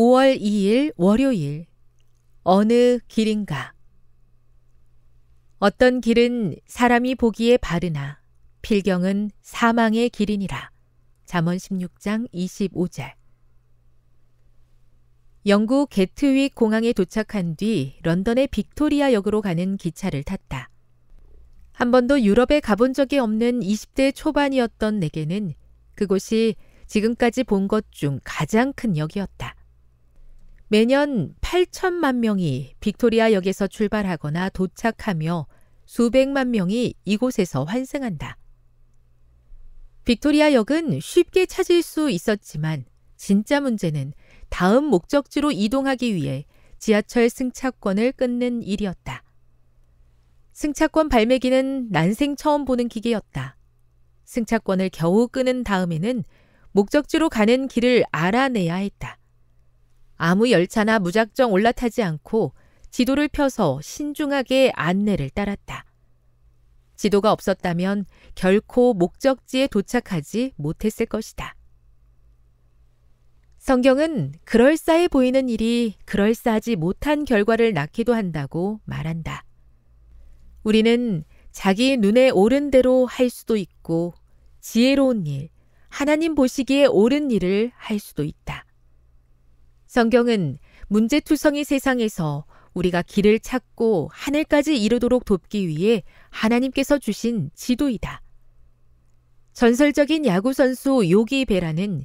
5월 2일 월요일 어느 길인가 어떤 길은 사람이 보기에 바르나 필경은 사망의 길이니라. 잠언 16장 25절 영국 게트윅 공항에 도착한 뒤 런던의 빅토리아 역으로 가는 기차를 탔다. 한 번도 유럽에 가본 적이 없는 20대 초반이었던 내게는 그곳이 지금까지 본 것 중 가장 큰 역이었다. 매년 8천만 명이 빅토리아 역에서 출발하거나 도착하며 수백만 명이 이곳에서 환승한다. 빅토리아 역은 쉽게 찾을 수 있었지만 진짜 문제는 다음 목적지로 이동하기 위해 지하철 승차권을 끊는 일이었다. 승차권 발매기는 난생 처음 보는 기계였다. 승차권을 겨우 끊은 다음에는 목적지로 가는 길을 알아내야 했다. 아무 열차나 무작정 올라타지 않고 지도를 펴서 신중하게 안내를 따랐다. 지도가 없었다면 결코 목적지에 도착하지 못했을 것이다. 성경은 그럴싸해 보이는 일이 그럴싸하지 못한 결과를 낳기도 한다고 말한다. 우리는 자기 눈에 오른 대로 할 수도 있고 지혜로운 일, 하나님 보시기에 옳은 일을 할 수도 있다. 성경은 문제투성이 세상에서 우리가 길을 찾고 하늘까지 이르도록 돕기 위해 하나님께서 주신 지도이다. 전설적인 야구선수 요기 베라는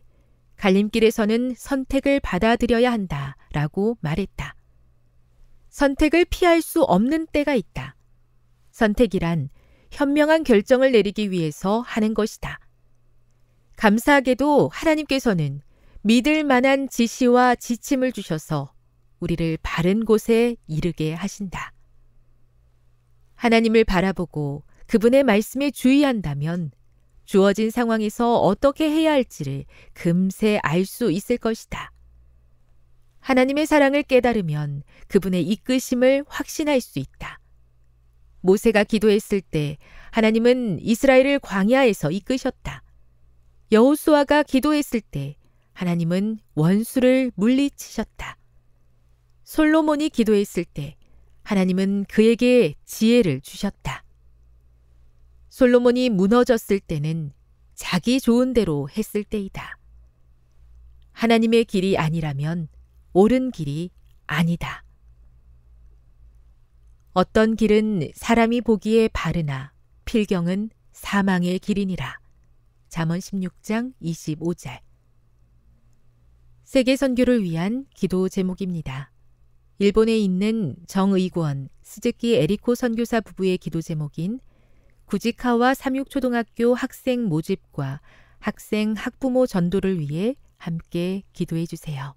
갈림길에서는 선택을 받아들여야 한다 라고 말했다. 선택을 피할 수 없는 때가 있다. 선택이란 현명한 결정을 내리기 위해서 하는 것이다. 감사하게도 하나님께서는 믿을 만한 지시와 지침을 주셔서 우리를 바른 곳에 이르게 하신다. 하나님을 바라보고 그분의 말씀에 주의한다면 주어진 상황에서 어떻게 해야 할지를 금세 알 수 있을 것이다. 하나님의 사랑을 깨달으면 그분의 이끄심을 확신할 수 있다. 모세가 기도했을 때 하나님은 이스라엘을 광야에서 이끄셨다. 여호수아가 기도했을 때 하나님은 원수를 물리치셨다. 솔로몬이 기도했을 때 하나님은 그에게 지혜를 주셨다. 솔로몬이 무너졌을 때는 자기 좋은 대로 했을 때이다. 하나님의 길이 아니라면 옳은 길이 아니다. 어떤 길은 사람이 보기에 바르나 필경은 사망의 길이니라. 잠언 16장 25절. 세계 선교를 위한 기도 제목입니다. 일본에 있는 정의권 스즈키 에리코 선교사 부부의 기도 제목인 구지카와 삼육초등학교 학생 모집과 학생 학부모 전도를 위해 함께 기도해 주세요.